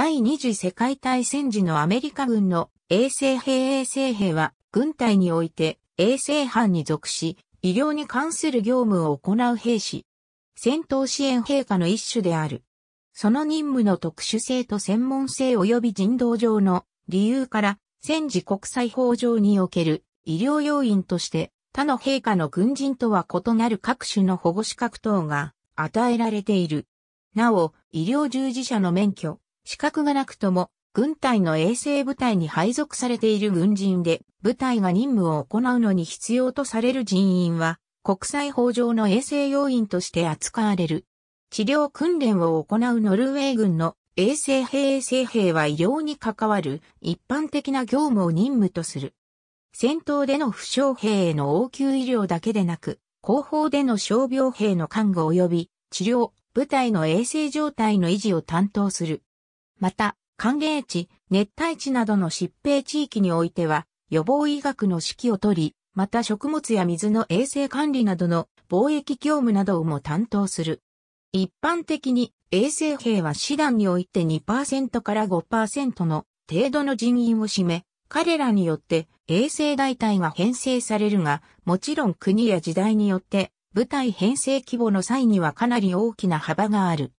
第二次世界大戦時のアメリカ軍の衛生兵衛星兵は、軍隊において衛生班に属し、医療に関する業務を行う兵士。戦闘支援陛下の一種である。その任務の特殊性と専門性及び人道上の理由から、戦時国際法上における医療要員として他の陛下の軍人とは異なる各種の保護資格等が与えられている。なお、医療従事者の免許、資格がなくとも、軍隊の衛生部隊に配属されている軍人で、部隊が任務を行うのに必要とされる人員は、国際法上の衛生要員として扱われる。治療訓練を行うノルウェー軍の衛生兵衛星兵は医療に関わる一般的な業務を任務とする。戦闘での負傷兵への応急医療だけでなく、後方での傷病兵の看護及び治療、部隊の衛星状態の維持を担当する。また、寒冷地、熱帯地などの疾病地域においては、予防医学の指揮を取り、また食物や水の衛生管理などの貿易業務などをも担当する。一般的に衛生兵は師団において2%から5%の程度の人員を占め、彼らによって衛生大隊が編成されるが、もちろん国や時代によって部隊編成規模の際にはかなり大きな幅がある。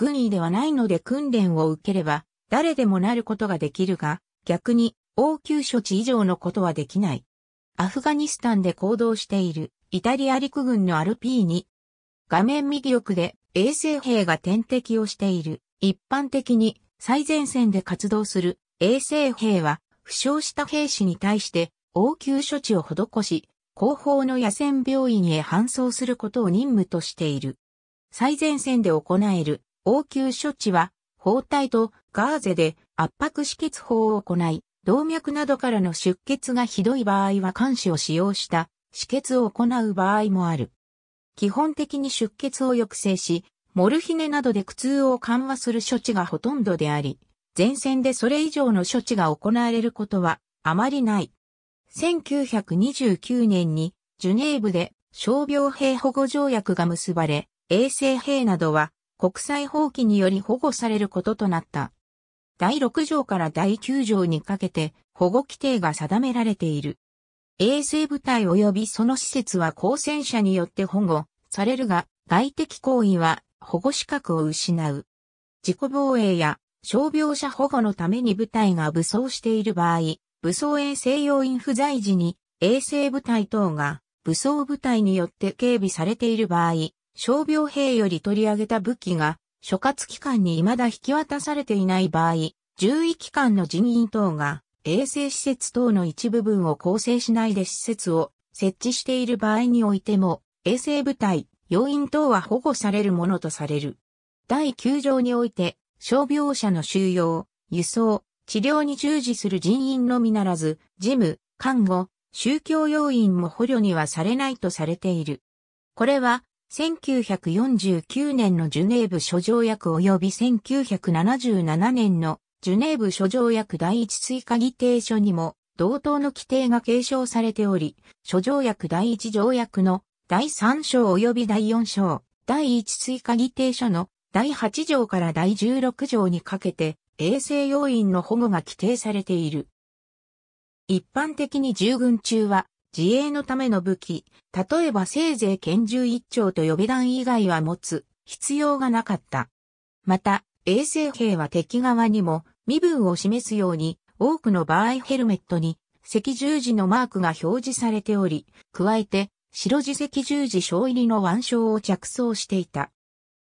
軍医ではないので訓練を受ければ、誰でもなることができるが、逆に応急処置以上のことはできない。アフガニスタンで行動しているイタリア陸軍の r p に、画面右奥で衛生兵が点滴をしている。一般的に最前線で活動する衛生兵は負傷した兵士に対して応急処置を施し、後方の野戦病院へ搬送することを任務としている。最前線で行える応急処置は、包帯とガーゼで圧迫止血法を行い、動脈などからの出血がひどい場合は監視を使用した止血を行う場合もある。基本的に出血を抑制し、モルヒネなどで苦痛を緩和する処置がほとんどであり、前線でそれ以上の処置が行われることはあまりない。1929年にジュネーブで傷病兵保護条約が結ばれ、衛生兵などは国際法規により保護されることとなった。第6条から第9条にかけて保護規定が定められている。衛生部隊及びその施設は公戦者によって保護されるが、外的行為は保護資格を失う。自己防衛や傷病者保護のために部隊が武装している場合、武装衛生要員不在時に衛生部隊等が武装部隊によって警備されている場合、傷病兵より取り上げた武器が、諸葛機関に未だ引き渡されていない場合、獣医機関の人員等が、衛生施設等の一部分を構成しないで施設を設置している場合においても、衛生部隊、要員等は保護されるものとされる。第9条において、傷病者の収容、輸送、治療に従事する人員のみならず、事務、看護、宗教要員も捕虜にはされないとされている。これは、1949年のジュネーブ諸条約及び1977年のジュネーブ諸条約第一追加議定書にも同等の規定が継承されており、諸条約第一条約の第3章及び第4章、第一追加議定書の第8条から第16条にかけて衛生要員の保護が規定されている。一般的に従軍中は自衛のための武器、例えばせいぜい拳銃一丁と予備弾以外は持つ必要がなかった。また、衛生兵は敵側にも身分を示すように多くの場合ヘルメットに赤十字のマークが表示されており、加えて白字赤十字小入りの腕章を着装していた。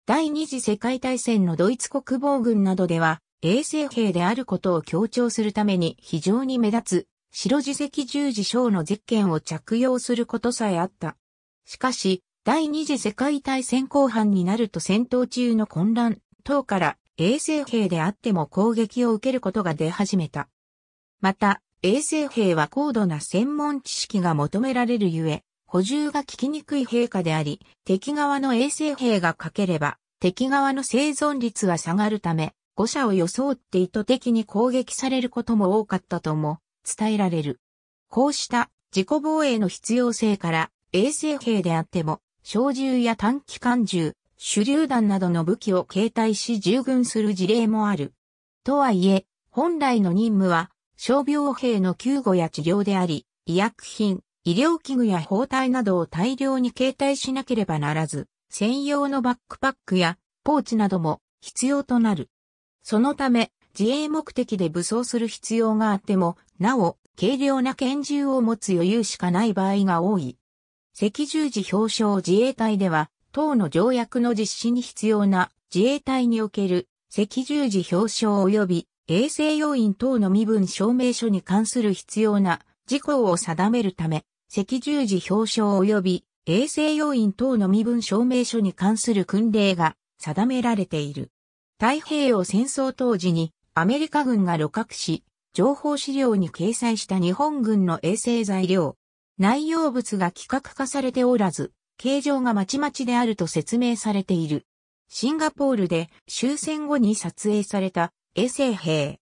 第二次世界大戦のドイツ国防軍などでは、衛生兵であることを強調するために非常に目立つ白磁石十字章のゼッケンを着用することさえあった。しかし、第二次世界大戦後半になると戦闘中の混乱等から衛生兵であっても攻撃を受けることが出始めた。また、衛生兵は高度な専門知識が求められるゆえ、補充が効きにくい陛下であり、敵側の衛生兵がかければ、敵側の生存率は下がるため、誤射を装って意図的に攻撃されることも多かったとも伝えられる。こうした自己防衛の必要性から衛生兵であっても、小銃や短期間銃、手榴弾などの武器を携帯し従軍する事例もある。とはいえ、本来の任務は、傷病兵の救護や治療であり、医薬品、医療器具や包帯などを大量に携帯しなければならず、専用のバックパックやポーチなども必要となる。そのため、自衛目的で武装する必要があっても、なお、軽量な拳銃を持つ余裕しかない場合が多い。赤十字表彰自衛隊では、党の条約の実施に必要な自衛隊における赤十字表彰及び衛生要員等の身分証明書に関する必要な事項を定めるため、赤十字表彰及び衛生要員等の身分証明書に関する訓令が定められている。太平洋戦争当時にアメリカ軍が鹵獲し、情報資料に掲載した日本軍の衛星材料。内容物が規格化されておらず、形状がまちまちであると説明されている。シンガポールで終戦後に撮影された衛星兵。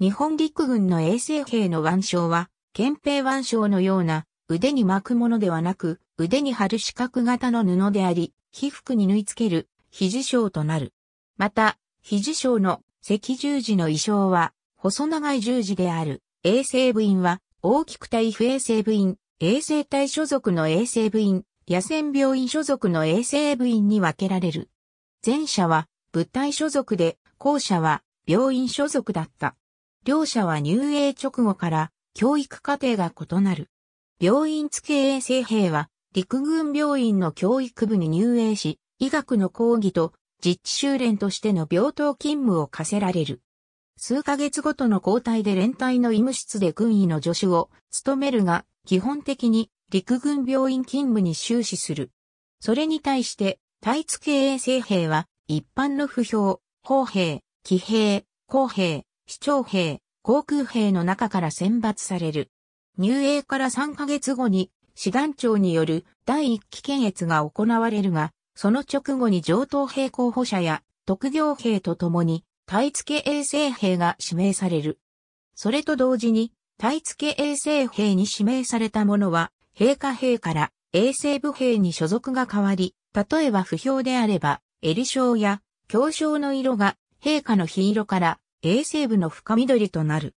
日本陸軍の衛星兵の腕章は、憲兵腕章のような腕に巻くものではなく、腕に貼る四角型の布であり、被膚に縫い付ける、肘章となる。また、肘章の赤十字の衣装は、細長い十字である。衛生部員は、大きく体不衛生部員、衛生隊所属の衛生部員、野戦病院所属の衛生部員に分けられる。前者は、部隊所属で、後者は、病院所属だった。両者は入営直後から、教育課程が異なる。病院付衛生兵は、陸軍病院の教育部に入営し、医学の講義と実地修練としての病棟勤務を課せられる。数ヶ月ごとの交代で連隊の医務室で軍医の助手を務めるが、基本的に陸軍病院勤務に終始する。それに対して、対付系衛生兵は、一般の不評、砲兵、騎兵、工兵、市長兵、航空兵の中から選抜される。入営から3ヶ月後に、師団長による第一期検閲が行われるが、その直後に上等兵候補者や特業兵と共に、対付衛生兵が指名される。それと同時に、対付衛生兵に指名された者は、陛下兵から衛生部兵に所属が変わり、例えば不評であれば、襟章や強章の色が陛下の黄色から衛生部の深緑となる。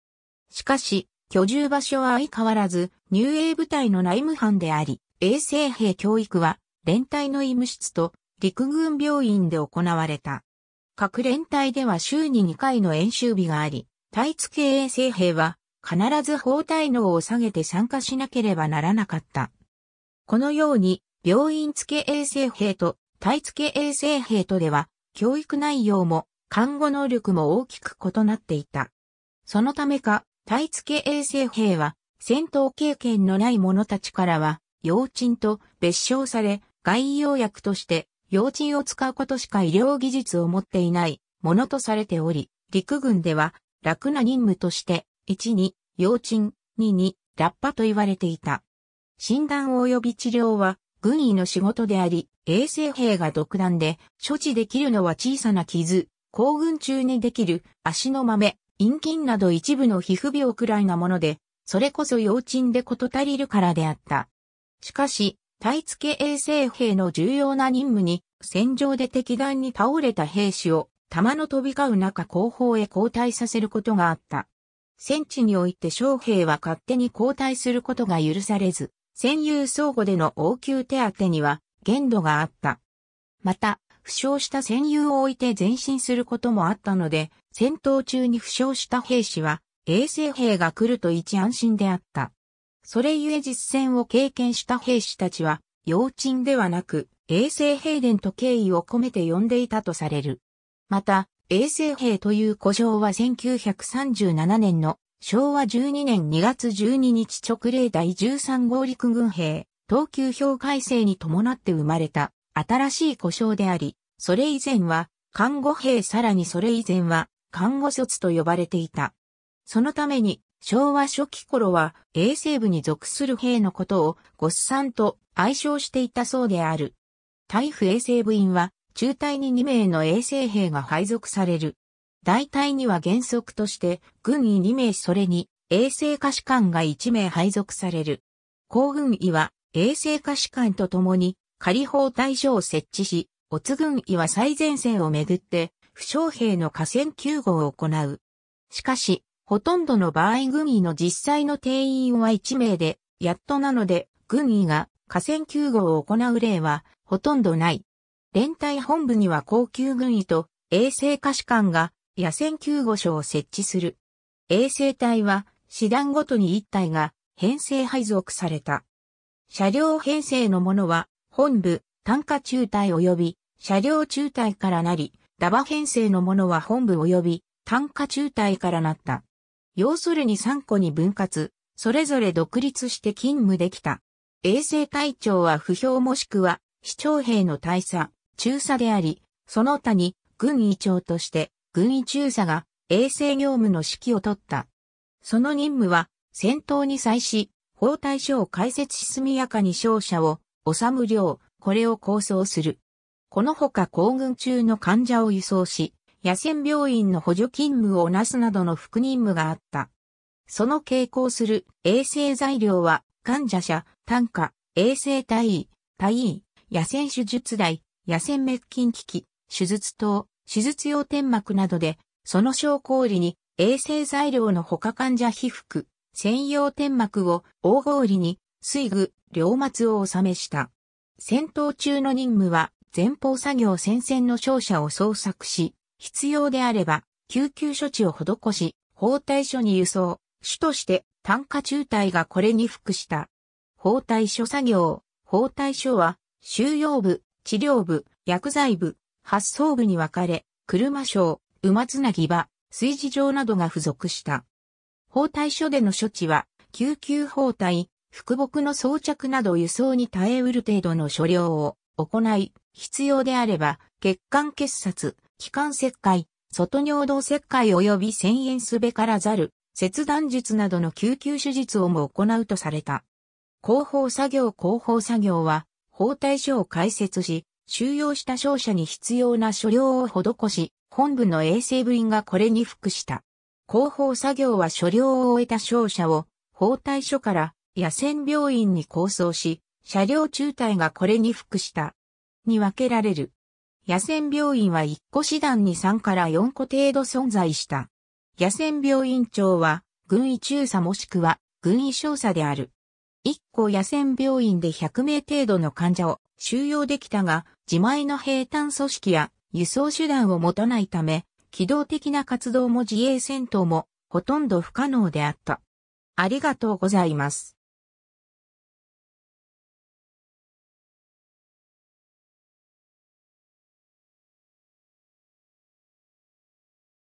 しかし、居住場所は相変わらず、入営部隊の内務班であり、衛生兵教育は連隊の医務室と陸軍病院で行われた。各連隊では週に2回の演習日があり、対付系衛生兵は必ず包帯能を下げて参加しなければならなかった。このように、病院付け衛生兵と体付衛生兵とでは、教育内容も看護能力も大きく異なっていた。そのためか、体付衛生兵は戦闘経験のない者たちからは、幼鎮と別称され、外医用薬として、用鎮を使うことしか医療技術を持っていないものとされており、陸軍では楽な任務として、1に、用鎮、2に、ラッパと言われていた。診断及び治療は、軍医の仕事であり、衛生兵が独断で、処置できるのは小さな傷、行軍中にできる足の豆、陰菌など一部の皮膚病くらいなもので、それこそ用鎮でこと足りるからであった。しかし、対付衛生兵の重要な任務に、戦場で敵弾に倒れた兵士を、弾の飛び交う中後方へ交代させることがあった。戦地において将兵は勝手に交代することが許されず、戦友相互での応急手当には限度があった。また、負傷した戦友を置いて前進することもあったので、戦闘中に負傷した兵士は、衛生兵が来ると一安心であった。それゆえ実戦を経験した兵士たちは、幼鎮ではなく、衛星兵伝と敬意を込めて呼んでいたとされる。また、衛星兵という故称は1937年の昭和12年2月12日直令第13号陸軍兵、等級表改正に伴って生まれた新しい故称であり、それ以前は看護兵さらにそれ以前は看護卒と呼ばれていた。そのために昭和初期頃は衛生部に属する兵のことをごっさんと愛称していたそうである。大風衛生部員は中隊に2名の衛生兵が配属される。大隊には原則として軍医2名それに衛生科士官が1名配属される。公軍医は衛生科士官と共に仮放大所を設置し、オツ軍医は最前線をめぐって負傷兵の河川救護を行う。しかし、ほとんどの場合軍医の実際の定員は1名で、やっとなので、軍医が河川救護を行う例はほとんどない。連隊本部には高級軍医と衛生科士官が野戦救護所を設置する。衛生隊は師団ごとに1隊が編成配属された。車両編成のものは本部、単価中隊及び車両中隊からなり、ダバ編成のものは本部及び単価中隊からなった。要するに3個に分割、それぞれ独立して勤務できた。衛生隊長は不評もしくは、市長兵の大佐、中佐であり、その他に、軍医長として、軍医中佐が、衛生業務の指揮を取った。その任務は、戦闘に際し、法対象を開設し速やかに勝者を、治む量、これを構想する。このほか行軍中の患者を輸送し、野戦病院の補助勤務をなすなどの副任務があった。その傾向する衛生材料は、患者者、単価、衛生隊員、隊員、野戦手術台、野戦滅菌機器、手術等、手術用天膜などで、その症候理に衛生材料の他患者被覆、専用天膜を大合理に、水具、両末を収めした。戦闘中の任務は、前方作業戦線の勝者を捜索し、必要であれば、救急処置を施し、包帯所に輸送、主として単価中隊がこれに服した。包帯所作業、包帯所は、収容部、治療部、薬剤部、発送部に分かれ、車掌、馬つなぎ場、炊事場などが付属した。包帯所での処置は、救急包帯、腹木の装着など輸送に耐えうる程度の所量を行い、必要であれば、血管結殺、気管切開、外尿道切開及び遷延すべからざる、切断術などの救急手術をも行うとされた。広報作業広報作業は、包帯所を開設し、収容した商社に必要な所領を施し、本部の衛生部員がこれに服した。広報作業は所領を終えた商社を、包帯所から野戦病院に構想し、車両中隊がこれに服した。に分けられる。野戦病院は1個師団に3から4個程度存在した。野戦病院長は、軍医中佐もしくは、軍医少佐である。1個野戦病院で100名程度の患者を収容できたが、自前の兵隊組織や輸送手段を持たないため、機動的な活動も自衛戦闘もほとんど不可能であった。ありがとうございます。